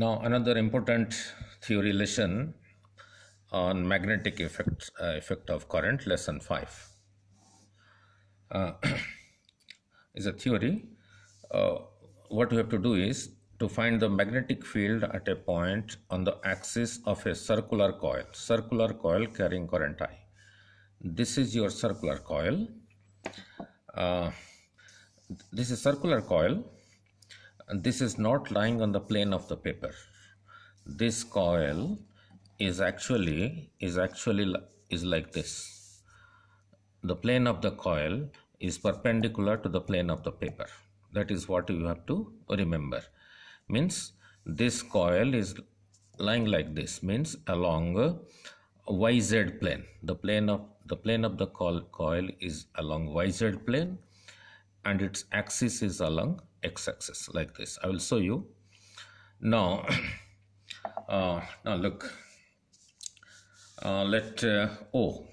Now, another important theory lesson on magnetic effect, uh, effect of current, lesson 5. Uh, is a theory. Uh, what you have to do is to find the magnetic field at a point on the axis of a circular coil, circular coil carrying current I. This is your circular coil. Uh, this is circular coil and this is not lying on the plane of the paper this coil is actually is actually is like this the plane of the coil is perpendicular to the plane of the paper that is what you have to remember means this coil is lying like this means along yz plane the plane of the plane of the coil is along yz plane and its axis is along x-axis like this. I will show you. Now, uh, now look. Uh, let uh, O,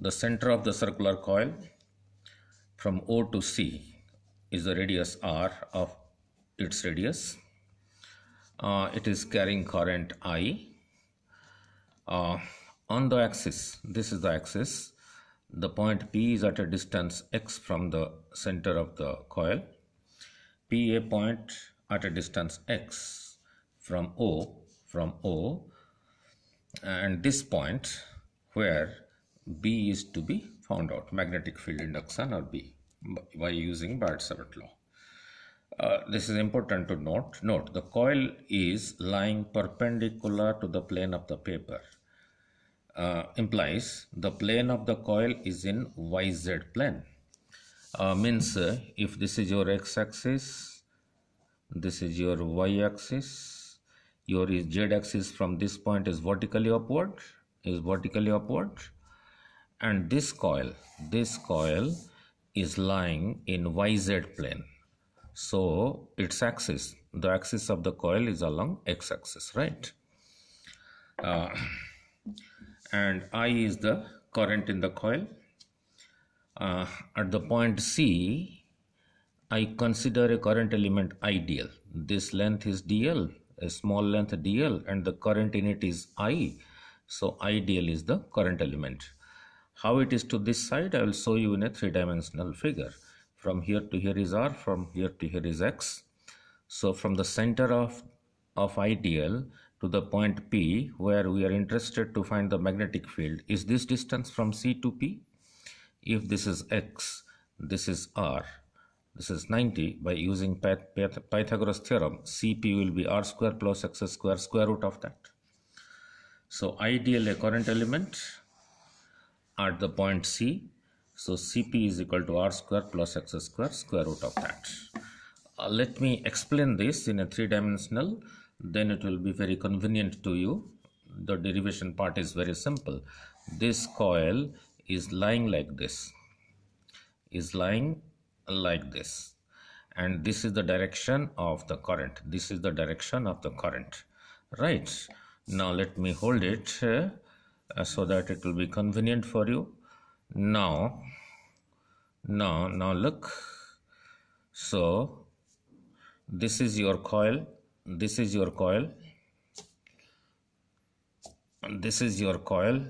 the center of the circular coil, from O to C is the radius R of its radius. Uh, it is carrying current I. Uh, on the axis, this is the axis, the point P is at a distance x from the center of the coil P a point at a distance x from O from O and this point where B is to be found out magnetic field induction or B by using Bart-Savart law. Uh, this is important to note. Note the coil is lying perpendicular to the plane of the paper. Uh, implies the plane of the coil is in YZ plane uh, means uh, if this is your x-axis this is your y-axis your z-axis from this point is vertically upward is vertically upward and this coil this coil is lying in yz plane so its axis the axis of the coil is along x-axis right uh, and i is the current in the coil uh, at the point C, I consider a current element ideal. This length is dl, a small length dl, and the current in it is i. So ideal is the current element. How it is to this side, I will show you in a three-dimensional figure. From here to here is r, from here to here is x. So from the center of, of ideal to the point P, where we are interested to find the magnetic field, is this distance from C to P? if this is x this is r this is 90 by using Pyth Pyth pythagoras theorem cp will be r square plus x square square root of that so ideally current element at the point c so cp is equal to r square plus x square square root of that uh, let me explain this in a three dimensional then it will be very convenient to you the derivation part is very simple this coil is lying like this is lying like this and this is the direction of the current this is the direction of the current right now let me hold it uh, so that it will be convenient for you now now now look so this is your coil this is your coil this is your coil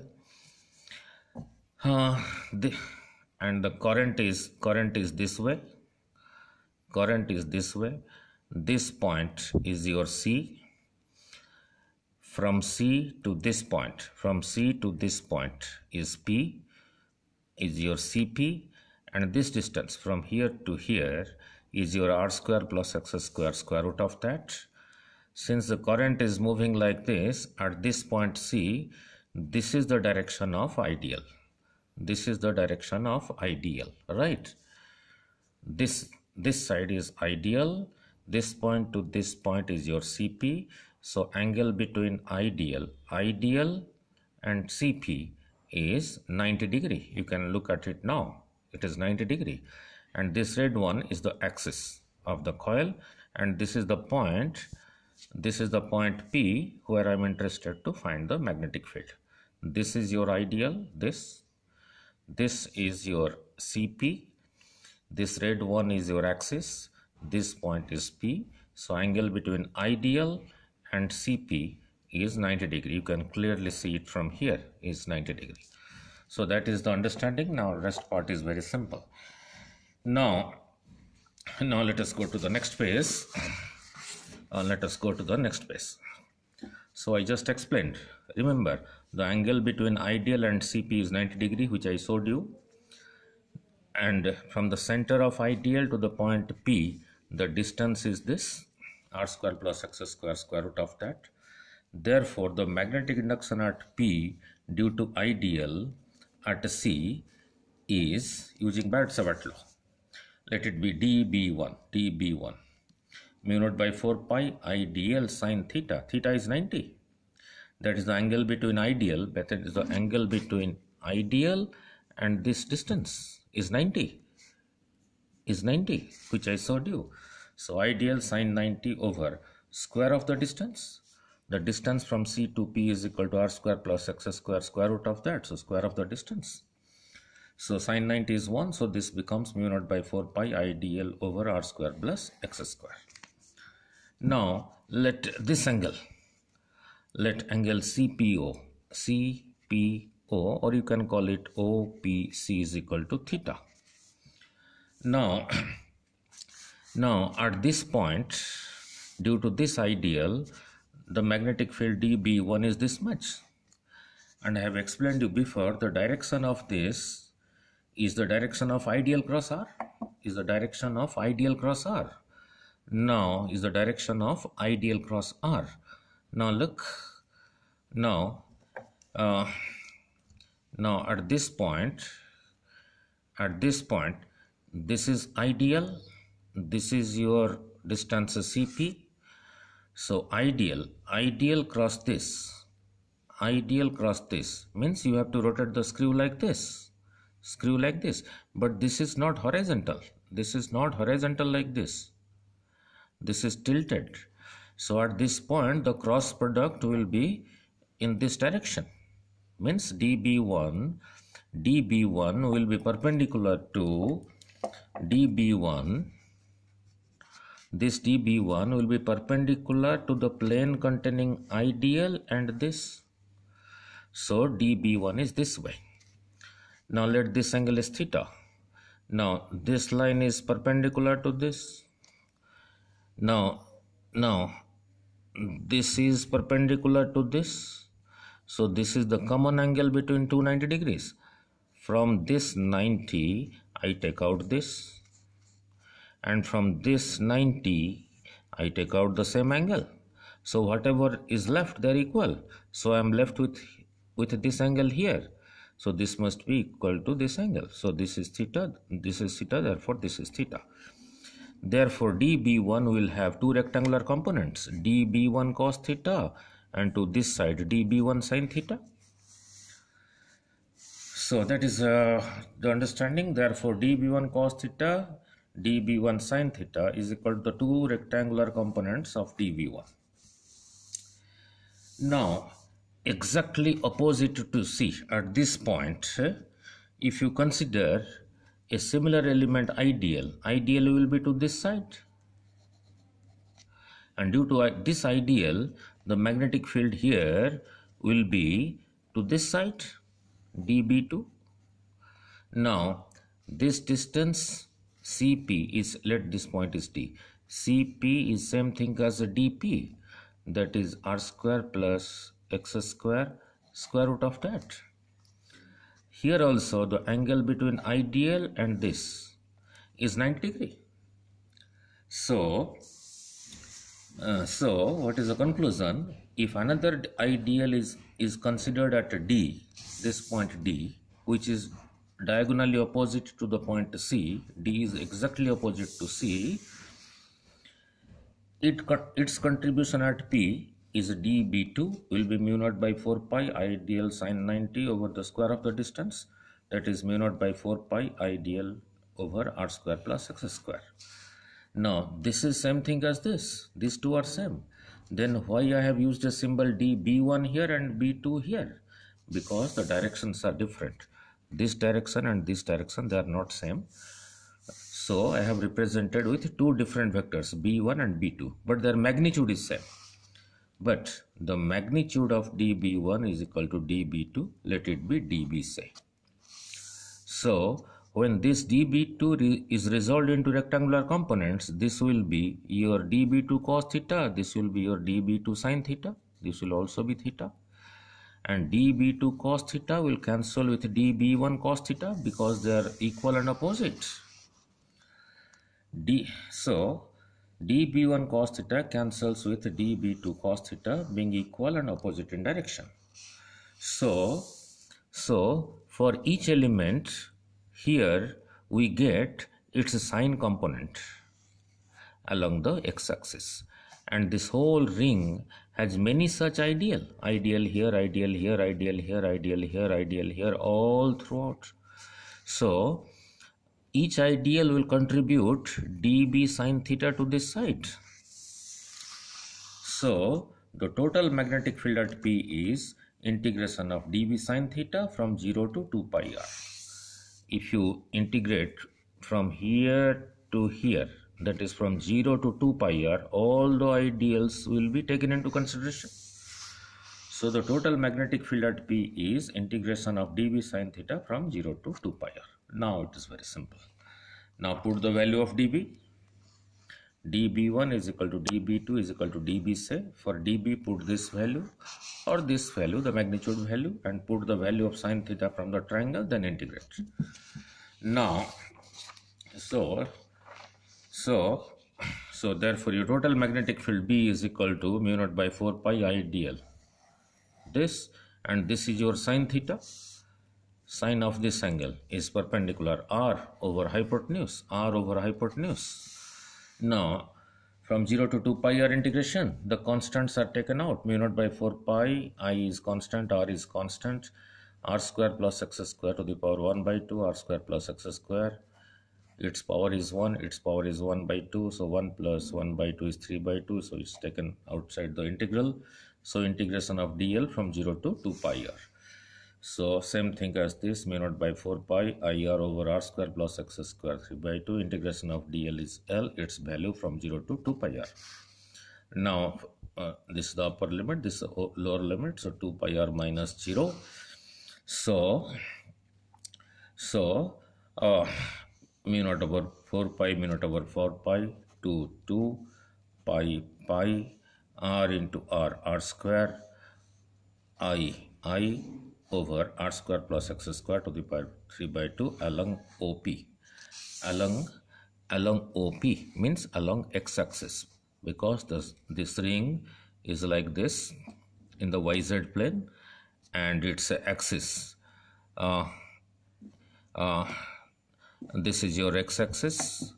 uh, the, and the current is current is this way current is this way this point is your c from c to this point from c to this point is p is your cp and this distance from here to here is your r square plus x square square root of that since the current is moving like this at this point c this is the direction of ideal this is the direction of ideal right this this side is ideal this point to this point is your cp so angle between ideal ideal and cp is 90 degree you can look at it now it is 90 degree and this red one is the axis of the coil and this is the point this is the point p where i'm interested to find the magnetic field this is your ideal this this is your CP this red one is your axis this point is P so angle between ideal and CP is 90 degree you can clearly see it from here is 90 degree so that is the understanding now rest part is very simple now now let us go to the next phase uh, let us go to the next phase so I just explained remember the angle between ideal and CP is 90 degree which I showed you and from the center of ideal to the point P the distance is this r square plus x square square root of that therefore the magnetic induction at P due to ideal at C is using Bart-Savart law let it be dB1 dB1 mu naught by 4 pi ideal sine theta theta is 90 that is the angle between ideal that is the angle between ideal and this distance is 90 is 90 which i showed you so ideal sine 90 over square of the distance the distance from c to p is equal to r square plus x square square root of that so square of the distance so sine 90 is 1 so this becomes mu naught by 4 pi ideal over r square plus x square now let this angle let angle CPO, CPO or you can call it OPC is equal to theta. Now, now at this point, due to this ideal, the magnetic field DB1 is this much. And I have explained you before the direction of this is the direction of ideal cross R, is the direction of ideal cross R. Now is the direction of ideal cross R now look now uh, now at this point at this point this is ideal this is your distance cp so ideal ideal cross this ideal cross this means you have to rotate the screw like this screw like this but this is not horizontal this is not horizontal like this this is tilted so at this point, the cross product will be in this direction. Means db1, db1 will be perpendicular to db1. This db1 will be perpendicular to the plane containing ideal and this. So db1 is this way. Now let this angle is theta. Now this line is perpendicular to this. Now, now this is perpendicular to this so this is the common angle between 290 degrees from this 90 I take out this and from this 90 I take out the same angle so whatever is left they're equal so I'm left with with this angle here so this must be equal to this angle so this is theta this is theta therefore this is theta Therefore, db1 will have two rectangular components, db1 cos theta and to this side db1 sin theta. So that is uh, the understanding. Therefore, db1 cos theta, db1 sin theta is equal to the two rectangular components of db1. Now, exactly opposite to C at this point, if you consider a similar element ideal ideal will be to this side and due to uh, this ideal the magnetic field here will be to this side db2 now this distance cp is let this point is d cp is same thing as a dp that is r square plus x square square root of that here also the angle between ideal and this is 90 degree. So, uh, so what is the conclusion? If another ideal is, is considered at D, this point D, which is diagonally opposite to the point C, D is exactly opposite to C, it, its contribution at P is db2 will be mu naught by 4 pi ideal sine 90 over the square of the distance that is mu naught by 4 pi ideal over r square plus x square. Now this is same thing as this. These two are same. Then why I have used a symbol d b1 here and b2 here? Because the directions are different. This direction and this direction they are not same. So I have represented with two different vectors b1 and b2 but their magnitude is same but the magnitude of db1 is equal to db2 let it be db say so when this db2 re is resolved into rectangular components this will be your db2 cos theta this will be your db2 sin theta this will also be theta and db2 cos theta will cancel with db1 cos theta because they are equal and opposite d so dB1 cos theta cancels with dB2 cos theta being equal and opposite in direction. So, so for each element here we get its sine component along the x-axis and this whole ring has many such ideal ideal here ideal here ideal here ideal here ideal here all throughout so each ideal will contribute dB sine theta to this side. So the total magnetic field at P is integration of dB sine theta from 0 to 2 pi r. If you integrate from here to here that is from 0 to 2 pi r all the ideals will be taken into consideration. So the total magnetic field at P is integration of dB sine theta from 0 to 2 pi r. Now it is very simple. Now put the value of dB. dB1 is equal to dB2 is equal to dB say. For dB put this value or this value, the magnitude value and put the value of sine theta from the triangle then integrate. Now, so, so, so therefore your total magnetic field B is equal to mu naught by 4 pi I dl. This and this is your sine theta sine of this angle is perpendicular r over hypotenuse r over hypotenuse now from 0 to 2 pi r integration the constants are taken out mu naught by 4 pi i is constant r is constant r square plus x square to the power 1 by 2 r square plus x square its power is 1 its power is 1 by 2 so 1 plus 1 by 2 is 3 by 2 so it's taken outside the integral so integration of dl from 0 to 2 pi r so same thing as this mu naught by 4 pi IR over R square plus X square 3 by 2 integration of DL is L its value from 0 to 2 pi R. Now uh, this is the upper limit this is the lower limit so 2 pi R minus 0. So so uh, mu naught over 4 pi mu naught over 4 pi to 2 pi pi R into R R square I I over r square plus x square to the power 3 by 2 along OP. Along, along OP means along x-axis because this, this ring is like this in the yz plane and its axis. Uh, uh, this is your x-axis,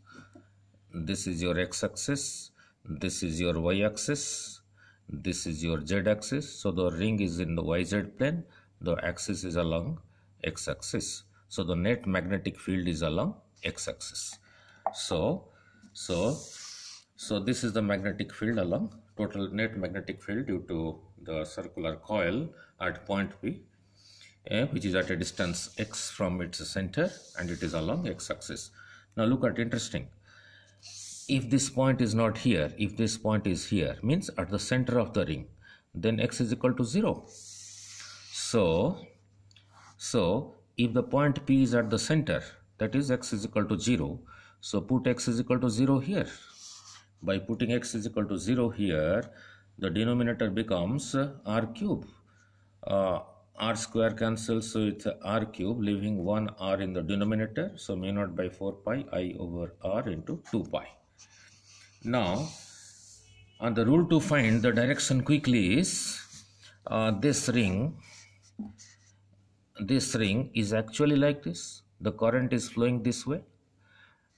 this is your x-axis, this is your y-axis, this is your z-axis. So the ring is in the yz plane the axis is along x-axis so the net magnetic field is along x-axis so so so this is the magnetic field along total net magnetic field due to the circular coil at point p uh, which is at a distance x from its center and it is along x-axis now look at interesting if this point is not here if this point is here means at the center of the ring then x is equal to 0 so, so if the point P is at the center, that is x is equal to 0, so put x is equal to 0 here. By putting x is equal to 0 here, the denominator becomes uh, r cube. Uh, r square cancels with r cube, leaving 1 r in the denominator. So mu naught by 4 pi i over r into 2 pi. Now, and the rule to find the direction quickly is uh, this ring this ring is actually like this. The current is flowing this way.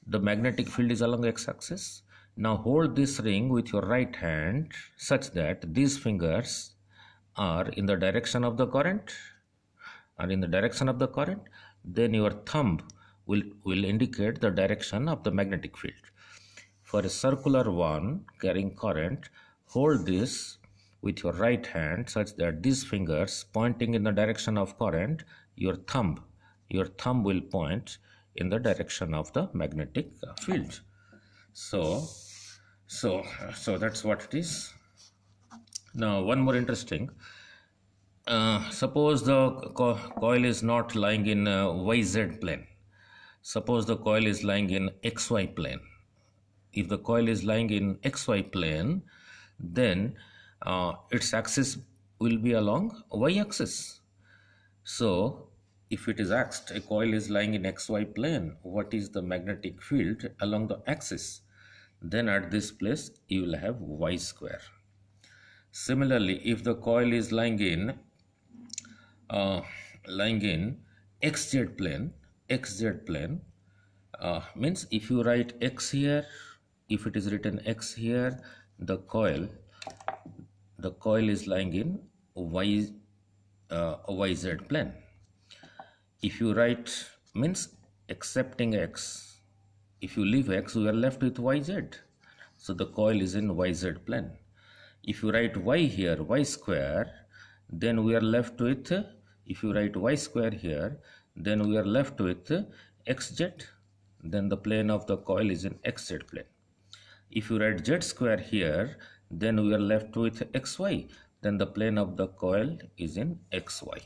The magnetic field is along x-axis. Now hold this ring with your right hand such that these fingers are in the direction of the current are in the direction of the current then your thumb will, will indicate the direction of the magnetic field. For a circular one carrying current hold this with your right hand such that these fingers pointing in the direction of current, your thumb, your thumb will point in the direction of the magnetic uh, field. So, so, so that's what it is. Now, one more interesting. Uh, suppose the co coil is not lying in uh, YZ plane. Suppose the coil is lying in XY plane. If the coil is lying in XY plane, then uh, its axis will be along y axis so if it is asked a coil is lying in xy plane what is the magnetic field along the axis then at this place you will have y square similarly if the coil is lying in uh, lying in xz plane xz plane uh, means if you write x here if it is written x here the coil the coil is lying in y uh, yz plane if you write means accepting x if you leave x we are left with yz so the coil is in yz plane if you write y here y square then we are left with if you write y square here then we are left with xz then the plane of the coil is in xz plane if you write z square here then we are left with xy then the plane of the coil is in xy